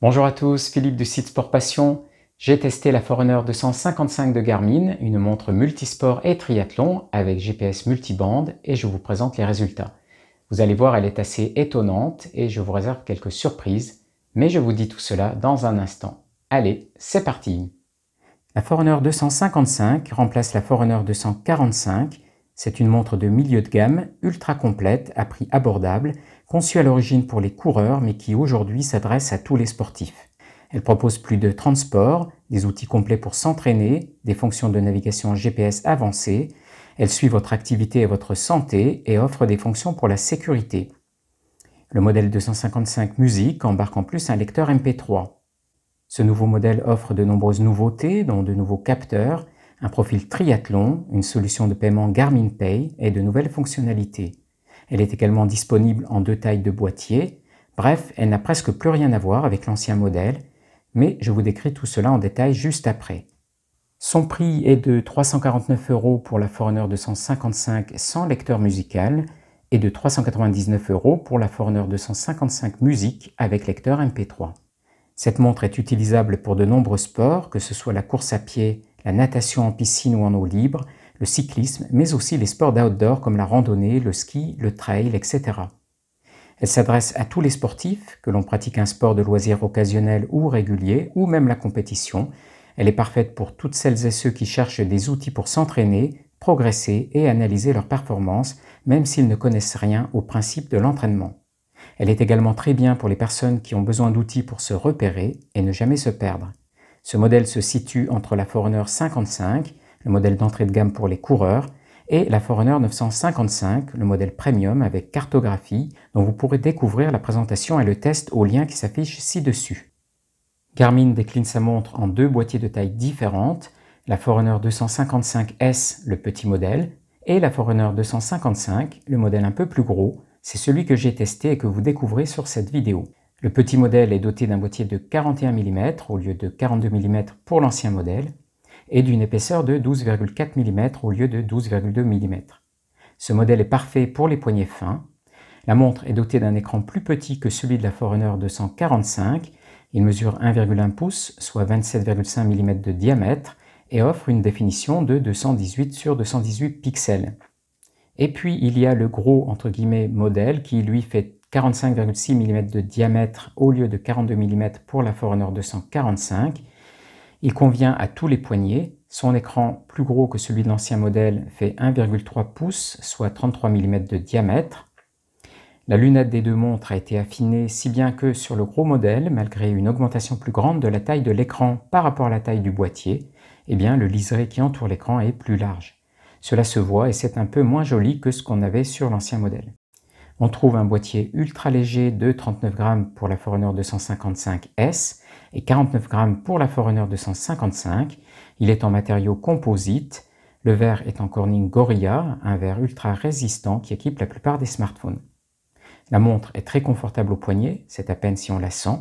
Bonjour à tous, Philippe du site Sport Passion. J'ai testé la Forerunner 255 de Garmin, une montre multisport et triathlon avec GPS multibande et je vous présente les résultats. Vous allez voir, elle est assez étonnante et je vous réserve quelques surprises, mais je vous dis tout cela dans un instant. Allez, c'est parti La Forerunner 255 remplace la Forerunner 245. C'est une montre de milieu de gamme, ultra complète, à prix abordable conçue à l'origine pour les coureurs mais qui aujourd'hui s'adresse à tous les sportifs. Elle propose plus de transports, des outils complets pour s'entraîner, des fonctions de navigation GPS avancées, elle suit votre activité et votre santé et offre des fonctions pour la sécurité. Le modèle 255 Musique embarque en plus un lecteur MP3. Ce nouveau modèle offre de nombreuses nouveautés, dont de nouveaux capteurs, un profil triathlon, une solution de paiement Garmin Pay et de nouvelles fonctionnalités. Elle est également disponible en deux tailles de boîtier. Bref, elle n'a presque plus rien à voir avec l'ancien modèle, mais je vous décris tout cela en détail juste après. Son prix est de 349 euros pour la Forerunner 255 sans lecteur musical et de 399 euros pour la Forerunner 255 musique avec lecteur MP3. Cette montre est utilisable pour de nombreux sports, que ce soit la course à pied, la natation en piscine ou en eau libre, le cyclisme, mais aussi les sports d'outdoor comme la randonnée, le ski, le trail, etc. Elle s'adresse à tous les sportifs, que l'on pratique un sport de loisir occasionnel ou régulier, ou même la compétition. Elle est parfaite pour toutes celles et ceux qui cherchent des outils pour s'entraîner, progresser et analyser leurs performances, même s'ils ne connaissent rien au principe de l'entraînement. Elle est également très bien pour les personnes qui ont besoin d'outils pour se repérer et ne jamais se perdre. Ce modèle se situe entre la Forerunner 55 le modèle d'entrée de gamme pour les coureurs, et la Forerunner 955, le modèle premium avec cartographie, dont vous pourrez découvrir la présentation et le test au lien qui s'affiche ci-dessus. Garmin décline sa montre en deux boîtiers de taille différentes, la Forerunner 255S, le petit modèle, et la Forerunner 255, le modèle un peu plus gros, c'est celui que j'ai testé et que vous découvrez sur cette vidéo. Le petit modèle est doté d'un boîtier de 41 mm au lieu de 42 mm pour l'ancien modèle, et d'une épaisseur de 12,4 mm au lieu de 12,2 mm. Ce modèle est parfait pour les poignets fins. La montre est dotée d'un écran plus petit que celui de la Forerunner 245. Il mesure 1,1 pouce, soit 27,5 mm de diamètre, et offre une définition de 218 sur 218 pixels. Et puis il y a le gros entre guillemets modèle qui lui fait 45,6 mm de diamètre au lieu de 42 mm pour la Forerunner 245 il convient à tous les poignets. Son écran plus gros que celui de l'ancien modèle fait 1,3 pouces, soit 33 mm de diamètre. La lunette des deux montres a été affinée si bien que sur le gros modèle, malgré une augmentation plus grande de la taille de l'écran par rapport à la taille du boîtier, eh bien, le liseré qui entoure l'écran est plus large. Cela se voit et c'est un peu moins joli que ce qu'on avait sur l'ancien modèle. On trouve un boîtier ultra léger de 39 grammes pour la Forerunner 255S et 49 grammes pour la Forerunner 255. Il est en matériau composite. Le verre est en Corning Gorilla, un verre ultra résistant qui équipe la plupart des smartphones. La montre est très confortable au poignet, c'est à peine si on la sent.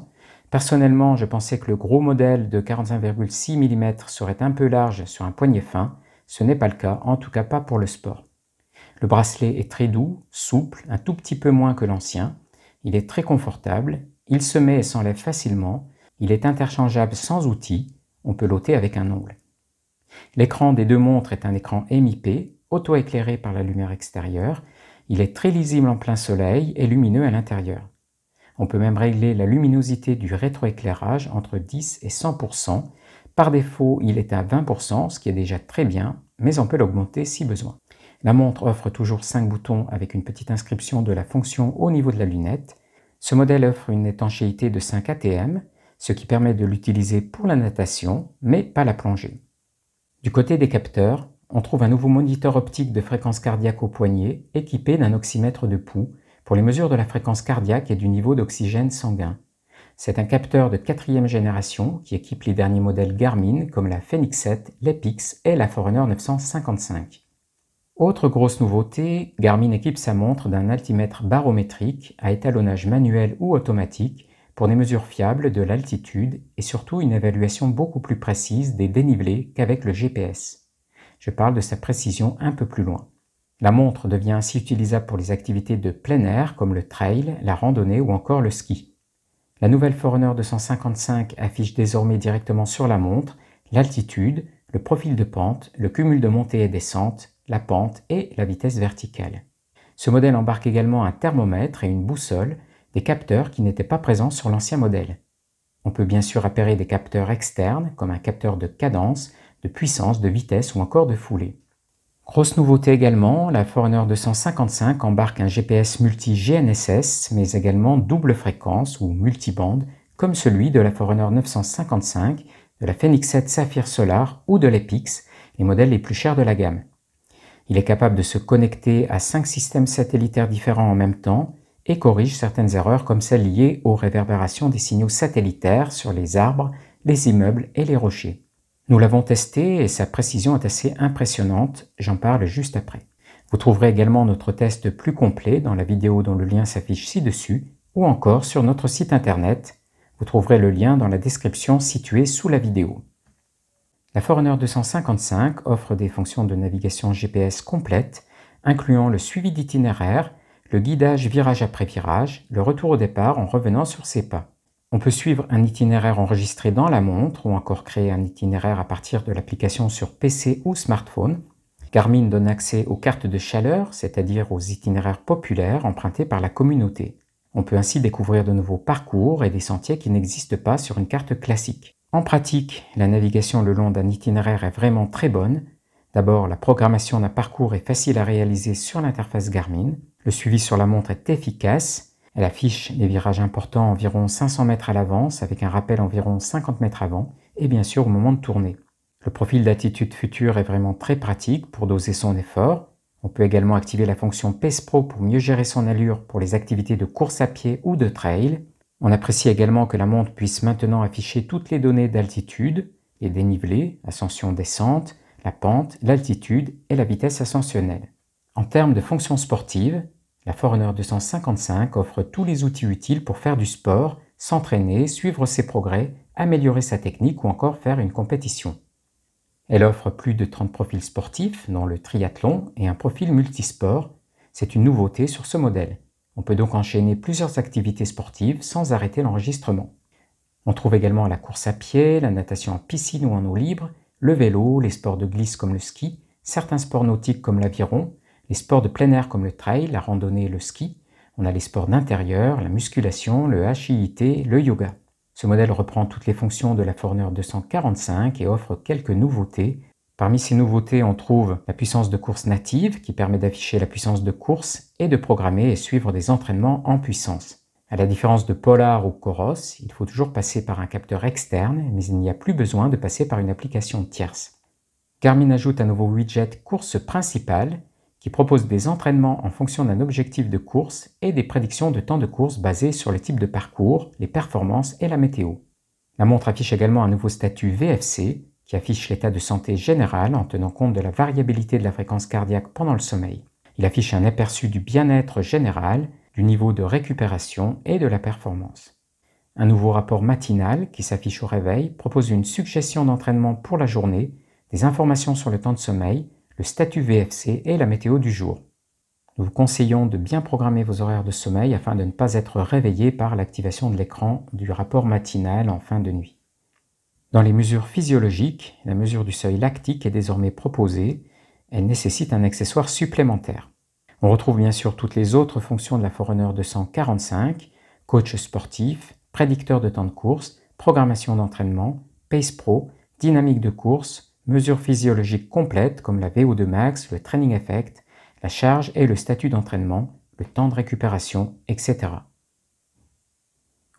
Personnellement, je pensais que le gros modèle de 45,6 mm serait un peu large sur un poignet fin. Ce n'est pas le cas, en tout cas pas pour le sport. Le bracelet est très doux, souple, un tout petit peu moins que l'ancien. Il est très confortable, il se met et s'enlève facilement, il est interchangeable sans outil, on peut l'ôter avec un ongle. L'écran des deux montres est un écran MIP, auto-éclairé par la lumière extérieure. Il est très lisible en plein soleil et lumineux à l'intérieur. On peut même régler la luminosité du rétroéclairage entre 10 et 100%. Par défaut, il est à 20%, ce qui est déjà très bien, mais on peut l'augmenter si besoin. La montre offre toujours 5 boutons avec une petite inscription de la fonction au niveau de la lunette. Ce modèle offre une étanchéité de 5 ATM ce qui permet de l'utiliser pour la natation, mais pas la plongée. Du côté des capteurs, on trouve un nouveau moniteur optique de fréquence cardiaque au poignet équipé d'un oxymètre de pouls pour les mesures de la fréquence cardiaque et du niveau d'oxygène sanguin. C'est un capteur de quatrième génération qui équipe les derniers modèles Garmin comme la Phoenix 7, l'Epix et la Forerunner 955. Autre grosse nouveauté, Garmin équipe sa montre d'un altimètre barométrique à étalonnage manuel ou automatique pour des mesures fiables de l'altitude et surtout une évaluation beaucoup plus précise des dénivelés qu'avec le GPS. Je parle de sa précision un peu plus loin. La montre devient ainsi utilisable pour les activités de plein air comme le trail, la randonnée ou encore le ski. La nouvelle Forerunner 255 affiche désormais directement sur la montre l'altitude, le profil de pente, le cumul de montée et descente, la pente et la vitesse verticale. Ce modèle embarque également un thermomètre et une boussole des capteurs qui n'étaient pas présents sur l'ancien modèle. On peut bien sûr appairer des capteurs externes, comme un capteur de cadence, de puissance, de vitesse ou encore de foulée. Grosse nouveauté également, la Forerunner 255 embarque un GPS multi-GNSS, mais également double fréquence ou multibande, comme celui de la Forerunner 955, de la Phoenix 7 Saphir Solar ou de l'Epix, les modèles les plus chers de la gamme. Il est capable de se connecter à 5 systèmes satellitaires différents en même temps et corrige certaines erreurs comme celles liées aux réverbérations des signaux satellitaires sur les arbres, les immeubles et les rochers. Nous l'avons testé et sa précision est assez impressionnante, j'en parle juste après. Vous trouverez également notre test plus complet dans la vidéo dont le lien s'affiche ci-dessus ou encore sur notre site internet. Vous trouverez le lien dans la description située sous la vidéo. La Forerunner 255 offre des fonctions de navigation GPS complètes, incluant le suivi d'itinéraire, le guidage virage après virage, le retour au départ en revenant sur ses pas. On peut suivre un itinéraire enregistré dans la montre ou encore créer un itinéraire à partir de l'application sur PC ou smartphone. Garmin donne accès aux cartes de chaleur, c'est-à-dire aux itinéraires populaires empruntés par la communauté. On peut ainsi découvrir de nouveaux parcours et des sentiers qui n'existent pas sur une carte classique. En pratique, la navigation le long d'un itinéraire est vraiment très bonne. D'abord, la programmation d'un parcours est facile à réaliser sur l'interface Garmin, le suivi sur la montre est efficace. Elle affiche les virages importants environ 500 mètres à l'avance avec un rappel environ 50 mètres avant et bien sûr au moment de tourner. Le profil d'attitude future est vraiment très pratique pour doser son effort. On peut également activer la fonction PES Pro pour mieux gérer son allure pour les activités de course à pied ou de trail. On apprécie également que la montre puisse maintenant afficher toutes les données d'altitude, et dénivelé, ascension-descente, la pente, l'altitude et la vitesse ascensionnelle. En termes de fonctions sportives, la Forerunner 255 offre tous les outils utiles pour faire du sport, s'entraîner, suivre ses progrès, améliorer sa technique ou encore faire une compétition. Elle offre plus de 30 profils sportifs, dont le triathlon et un profil multisport. C'est une nouveauté sur ce modèle. On peut donc enchaîner plusieurs activités sportives sans arrêter l'enregistrement. On trouve également la course à pied, la natation en piscine ou en eau libre, le vélo, les sports de glisse comme le ski, certains sports nautiques comme l'aviron les sports de plein air comme le trail, la randonnée, le ski. On a les sports d'intérieur, la musculation, le HIIT, le yoga. Ce modèle reprend toutes les fonctions de la Forner 245 et offre quelques nouveautés. Parmi ces nouveautés, on trouve la puissance de course native qui permet d'afficher la puissance de course et de programmer et suivre des entraînements en puissance. À la différence de Polar ou Coros, il faut toujours passer par un capteur externe, mais il n'y a plus besoin de passer par une application tierce. Garmin ajoute un nouveau widget course principale qui propose des entraînements en fonction d'un objectif de course et des prédictions de temps de course basées sur le type de parcours, les performances et la météo. La montre affiche également un nouveau statut VFC qui affiche l'état de santé général en tenant compte de la variabilité de la fréquence cardiaque pendant le sommeil. Il affiche un aperçu du bien-être général, du niveau de récupération et de la performance. Un nouveau rapport matinal qui s'affiche au réveil propose une suggestion d'entraînement pour la journée, des informations sur le temps de sommeil le statut VFC et la météo du jour. Nous vous conseillons de bien programmer vos horaires de sommeil afin de ne pas être réveillé par l'activation de l'écran du rapport matinal en fin de nuit. Dans les mesures physiologiques, la mesure du seuil lactique est désormais proposée. Elle nécessite un accessoire supplémentaire. On retrouve bien sûr toutes les autres fonctions de la Forerunner 245, coach sportif, prédicteur de temps de course, programmation d'entraînement, pace pro, dynamique de course, mesures physiologiques complètes comme la VO2 max, le training effect, la charge et le statut d'entraînement, le temps de récupération, etc.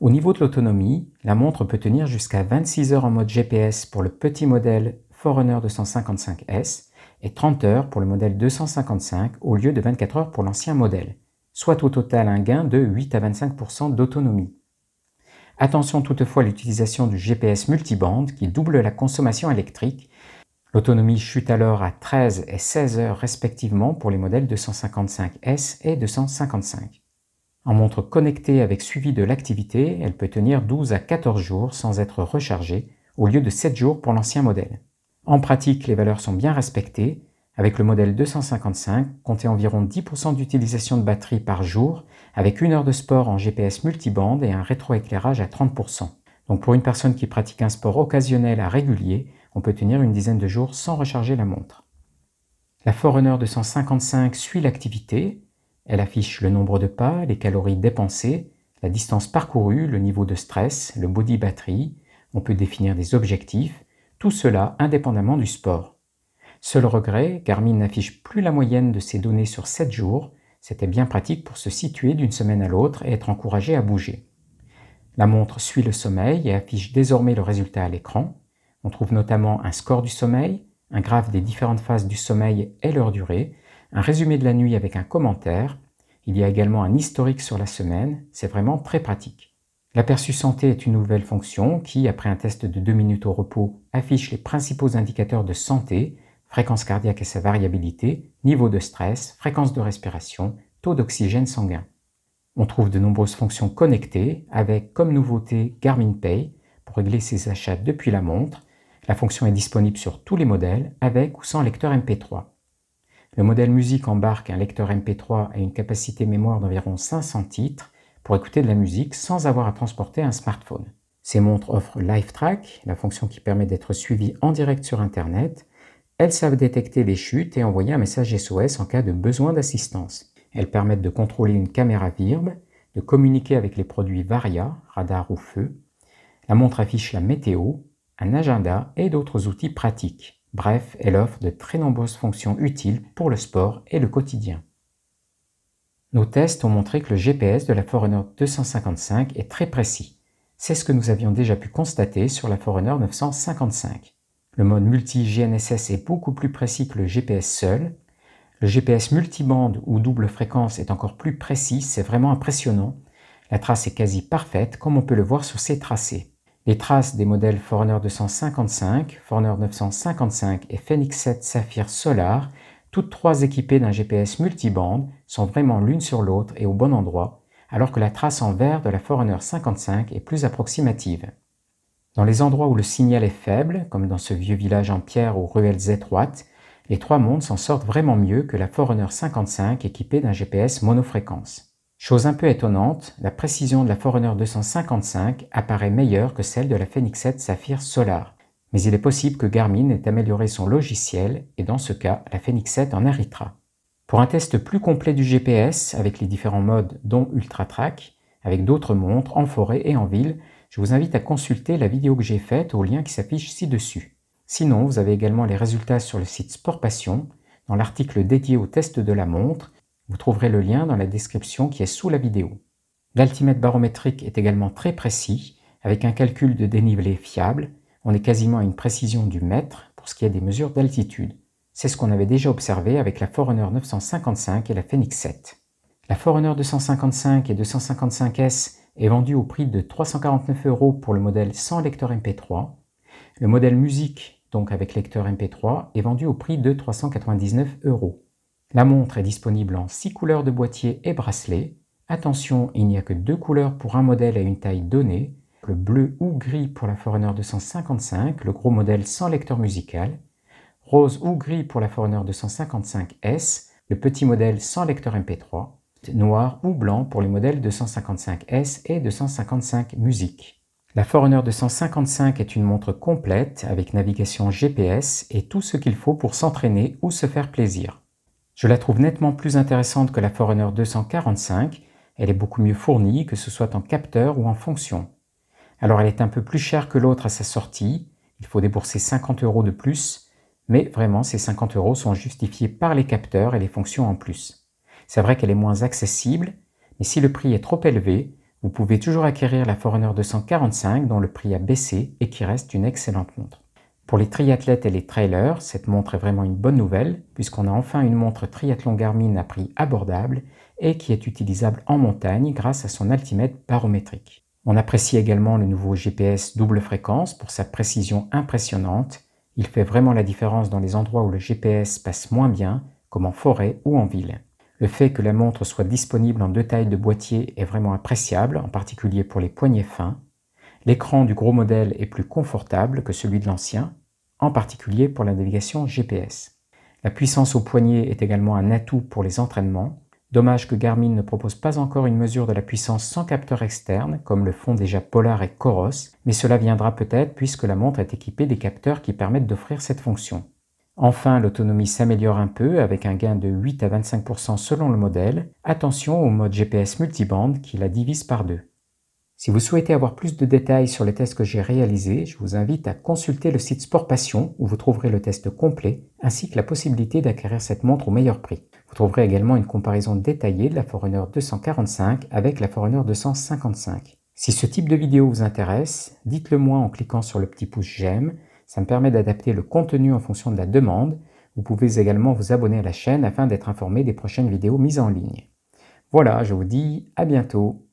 Au niveau de l'autonomie, la montre peut tenir jusqu'à 26 heures en mode GPS pour le petit modèle Forerunner 255S et 30 heures pour le modèle 255 au lieu de 24 heures pour l'ancien modèle, soit au total un gain de 8 à 25 d'autonomie. Attention toutefois à l'utilisation du GPS multiband qui double la consommation électrique L'autonomie chute alors à 13 et 16 heures respectivement pour les modèles 255S et 255. En montre connectée avec suivi de l'activité, elle peut tenir 12 à 14 jours sans être rechargée, au lieu de 7 jours pour l'ancien modèle. En pratique, les valeurs sont bien respectées. Avec le modèle 255, comptez environ 10% d'utilisation de batterie par jour, avec une heure de sport en GPS multibande et un rétroéclairage à 30%. Donc pour une personne qui pratique un sport occasionnel à régulier, on peut tenir une dizaine de jours sans recharger la montre. La Forerunner 255 suit l'activité, elle affiche le nombre de pas, les calories dépensées, la distance parcourue, le niveau de stress, le body battery, on peut définir des objectifs, tout cela indépendamment du sport. Seul regret, Garmin n'affiche plus la moyenne de ses données sur 7 jours, c'était bien pratique pour se situer d'une semaine à l'autre et être encouragé à bouger. La montre suit le sommeil et affiche désormais le résultat à l'écran. On trouve notamment un score du sommeil, un graphe des différentes phases du sommeil et leur durée, un résumé de la nuit avec un commentaire. Il y a également un historique sur la semaine, c'est vraiment très pratique. L'aperçu santé est une nouvelle fonction qui, après un test de 2 minutes au repos, affiche les principaux indicateurs de santé, fréquence cardiaque et sa variabilité, niveau de stress, fréquence de respiration, taux d'oxygène sanguin. On trouve de nombreuses fonctions connectées avec comme nouveauté Garmin Pay pour régler ses achats depuis la montre, la fonction est disponible sur tous les modèles, avec ou sans lecteur MP3. Le modèle musique embarque un lecteur MP3 et une capacité mémoire d'environ 500 titres pour écouter de la musique sans avoir à transporter un smartphone. Ces montres offrent LiveTrack, la fonction qui permet d'être suivie en direct sur Internet. Elles savent détecter les chutes et envoyer un message SOS en cas de besoin d'assistance. Elles permettent de contrôler une caméra virbe, de communiquer avec les produits Varia, radar ou feu. La montre affiche la météo, un agenda et d'autres outils pratiques. Bref, elle offre de très nombreuses fonctions utiles pour le sport et le quotidien. Nos tests ont montré que le GPS de la Forerunner 255 est très précis. C'est ce que nous avions déjà pu constater sur la Forerunner 955. Le mode multi-GNSS est beaucoup plus précis que le GPS seul. Le GPS multibande ou double fréquence est encore plus précis, c'est vraiment impressionnant. La trace est quasi parfaite comme on peut le voir sur ces tracés. Les traces des modèles Forerunner 255, Forerunner 955 et Phoenix 7 Saphir Solar, toutes trois équipées d'un GPS multibande, sont vraiment l'une sur l'autre et au bon endroit, alors que la trace en vert de la Forerunner 55 est plus approximative. Dans les endroits où le signal est faible, comme dans ce vieux village en pierre aux ruelles étroites, les trois mondes s'en sortent vraiment mieux que la Forerunner 55 équipée d'un GPS monofréquence. Chose un peu étonnante, la précision de la Forerunner 255 apparaît meilleure que celle de la Phoenix 7 Saphir Solar. Mais il est possible que Garmin ait amélioré son logiciel et dans ce cas, la Phoenix 7 en héritera. Pour un test plus complet du GPS avec les différents modes dont UltraTrack, avec d'autres montres en forêt et en ville, je vous invite à consulter la vidéo que j'ai faite au lien qui s'affiche ci-dessus. Sinon, vous avez également les résultats sur le site Sport Passion, dans l'article dédié au test de la montre vous trouverez le lien dans la description qui est sous la vidéo. L'altimètre barométrique est également très précis, avec un calcul de dénivelé fiable. On est quasiment à une précision du mètre pour ce qui est des mesures d'altitude. C'est ce qu'on avait déjà observé avec la Forerunner 955 et la Phoenix 7. La Forerunner 255 et 255S est vendue au prix de 349 euros pour le modèle sans lecteur MP3. Le modèle musique, donc avec lecteur MP3, est vendu au prix de 399 euros. La montre est disponible en 6 couleurs de boîtier et bracelet. Attention, il n'y a que deux couleurs pour un modèle à une taille donnée, le bleu ou gris pour la Forerunner 255, le gros modèle sans lecteur musical, rose ou gris pour la Forerunner 255S, le petit modèle sans lecteur MP3, noir ou blanc pour les modèles 255S et 255 Musique. La Forerunner 255 est une montre complète avec navigation GPS et tout ce qu'il faut pour s'entraîner ou se faire plaisir. Je la trouve nettement plus intéressante que la Forerunner 245, elle est beaucoup mieux fournie, que ce soit en capteur ou en fonction. Alors elle est un peu plus chère que l'autre à sa sortie, il faut débourser 50 euros de plus, mais vraiment ces 50 euros sont justifiés par les capteurs et les fonctions en plus. C'est vrai qu'elle est moins accessible, mais si le prix est trop élevé, vous pouvez toujours acquérir la Forerunner 245 dont le prix a baissé et qui reste une excellente montre. Pour les triathlètes et les trailers, cette montre est vraiment une bonne nouvelle, puisqu'on a enfin une montre triathlon Garmin à prix abordable et qui est utilisable en montagne grâce à son altimètre barométrique. On apprécie également le nouveau GPS double fréquence pour sa précision impressionnante. Il fait vraiment la différence dans les endroits où le GPS passe moins bien, comme en forêt ou en ville. Le fait que la montre soit disponible en deux tailles de boîtier est vraiment appréciable, en particulier pour les poignets fins. L'écran du gros modèle est plus confortable que celui de l'ancien, en particulier pour la navigation GPS. La puissance au poignet est également un atout pour les entraînements. Dommage que Garmin ne propose pas encore une mesure de la puissance sans capteur externe, comme le font déjà Polar et Coros, mais cela viendra peut-être puisque la montre est équipée des capteurs qui permettent d'offrir cette fonction. Enfin, l'autonomie s'améliore un peu avec un gain de 8 à 25% selon le modèle. Attention au mode GPS multiband qui la divise par deux. Si vous souhaitez avoir plus de détails sur les tests que j'ai réalisés, je vous invite à consulter le site Sport Passion où vous trouverez le test complet ainsi que la possibilité d'acquérir cette montre au meilleur prix. Vous trouverez également une comparaison détaillée de la Forerunner 245 avec la Forerunner 255. Si ce type de vidéo vous intéresse, dites-le moi en cliquant sur le petit pouce j'aime, ça me permet d'adapter le contenu en fonction de la demande. Vous pouvez également vous abonner à la chaîne afin d'être informé des prochaines vidéos mises en ligne. Voilà, je vous dis à bientôt